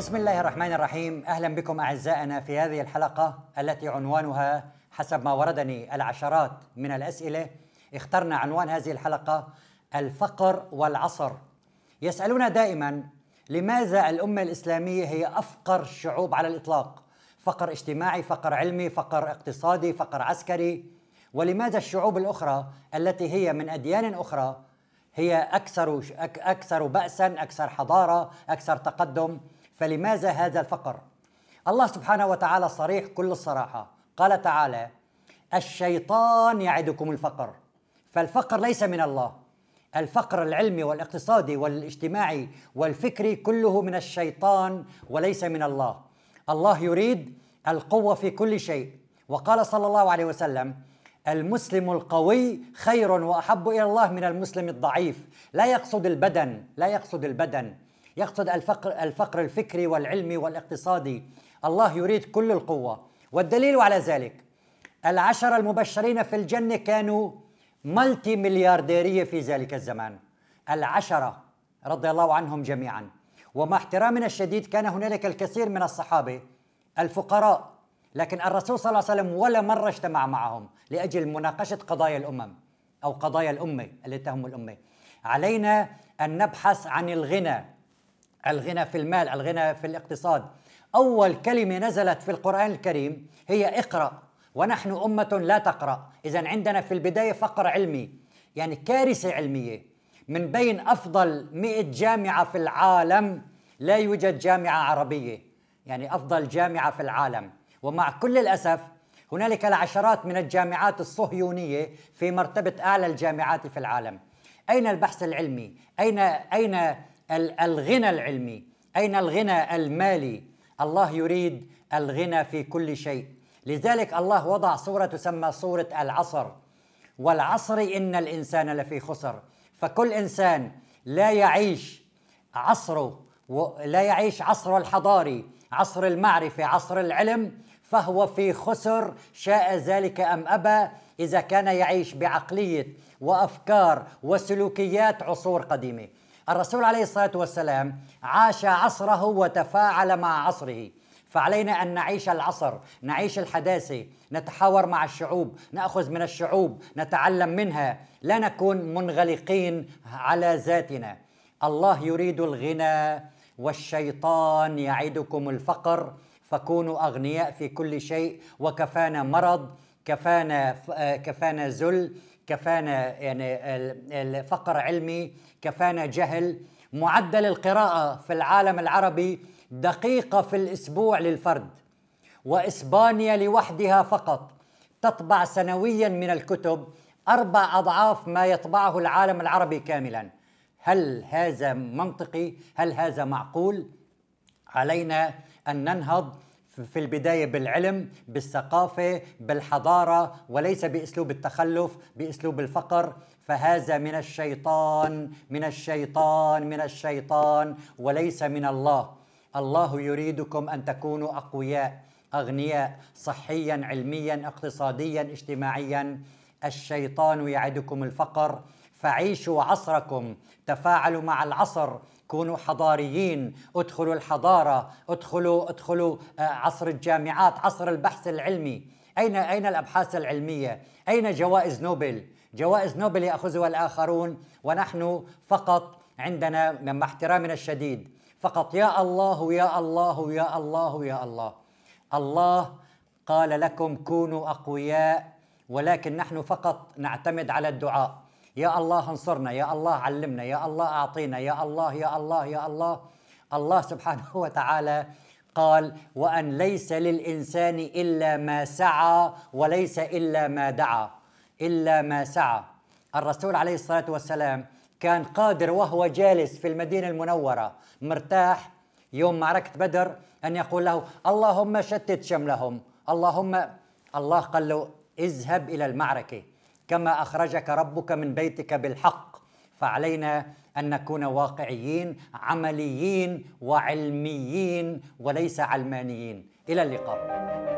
بسم الله الرحمن الرحيم اهلا بكم اعزائنا في هذه الحلقه التي عنوانها حسب ما وردني العشرات من الاسئله اخترنا عنوان هذه الحلقه الفقر والعصر يسالون دائما لماذا الامه الاسلاميه هي افقر الشعوب على الاطلاق فقر اجتماعي فقر علمي فقر اقتصادي فقر عسكري ولماذا الشعوب الاخرى التي هي من اديان اخرى هي اكثر اكثر باسا اكثر حضاره اكثر تقدم فلماذا هذا الفقر الله سبحانه وتعالى صريح كل الصراحه قال تعالى الشيطان يعدكم الفقر فالفقر ليس من الله الفقر العلمي والاقتصادي والاجتماعي والفكري كله من الشيطان وليس من الله الله يريد القوه في كل شيء وقال صلى الله عليه وسلم المسلم القوي خير واحب الى الله من المسلم الضعيف لا يقصد البدن لا يقصد البدن يقصد الفقر الفقر الفكري والعلمي والاقتصادي الله يريد كل القوه والدليل على ذلك العشره المبشرين في الجنه كانوا ملتي مليارديريه في ذلك الزمان العشره رضي الله عنهم جميعا ومع احترامنا الشديد كان هنالك الكثير من الصحابه الفقراء لكن الرسول صلى الله عليه وسلم ولا مره اجتمع معهم لاجل مناقشه قضايا الامم او قضايا الامه التي تهم الامه علينا ان نبحث عن الغنى الغنى في المال الغنى في الاقتصاد أول كلمة نزلت في القرآن الكريم هي اقرأ ونحن أمة لا تقرأ إذا عندنا في البداية فقر علمي يعني كارثة علمية من بين أفضل مئة جامعة في العالم لا يوجد جامعة عربية يعني أفضل جامعة في العالم ومع كل الأسف هنالك العشرات من الجامعات الصهيونية في مرتبة أعلى الجامعات في العالم أين البحث العلمي؟ أين أين الغنى العلمي اين الغنى المالي الله يريد الغنى في كل شيء لذلك الله وضع صوره تسمى صوره العصر والعصر ان الانسان لفي خسر فكل انسان لا يعيش عصره لا يعيش عصره الحضاري عصر المعرفه عصر العلم فهو في خسر شاء ذلك ام ابى اذا كان يعيش بعقليه وافكار وسلوكيات عصور قديمه الرسول عليه الصلاه والسلام عاش عصره وتفاعل مع عصره فعلينا ان نعيش العصر، نعيش الحداثه، نتحاور مع الشعوب، ناخذ من الشعوب، نتعلم منها، لا نكون منغلقين على ذاتنا. الله يريد الغنى والشيطان يعدكم الفقر فكونوا اغنياء في كل شيء وكفانا مرض كفانا آه، كفانا ذل كفانا يعني فقر علمي كفانا جهل معدل القراءة في العالم العربي دقيقة في الأسبوع للفرد وإسبانيا لوحدها فقط تطبع سنويا من الكتب أربع أضعاف ما يطبعه العالم العربي كاملا هل هذا منطقي؟ هل هذا معقول؟ علينا أن ننهض في البدايه بالعلم بالثقافه بالحضاره وليس باسلوب التخلف باسلوب الفقر فهذا من الشيطان من الشيطان من الشيطان وليس من الله الله يريدكم ان تكونوا اقوياء اغنياء صحيا علميا اقتصاديا اجتماعيا الشيطان يعدكم الفقر فعيشوا عصركم تفاعلوا مع العصر كونوا حضاريين ادخلوا الحضارة ادخلوا ادخلوا آه، عصر الجامعات عصر البحث العلمي أين أين الأبحاث العلمية أين جوائز نوبل جوائز نوبل يأخذها الآخرون ونحن فقط عندنا مع احترامنا الشديد فقط يا الله يا الله يا الله يا الله الله قال لكم كونوا أقوياء ولكن نحن فقط نعتمد على الدعاء يا الله انصرنا يا الله علمنا يا الله اعطينا يا الله يا الله يا الله الله سبحانه وتعالى قال وان ليس للانسان الا ما سعى وليس الا ما دعا الا ما سعى الرسول عليه الصلاه والسلام كان قادر وهو جالس في المدينه المنوره مرتاح يوم معركه بدر ان يقول له اللهم شتت شملهم اللهم الله قال له اذهب الى المعركه كما اخرجك ربك من بيتك بالحق فعلينا ان نكون واقعيين عمليين وعلميين وليس علمانيين الى اللقاء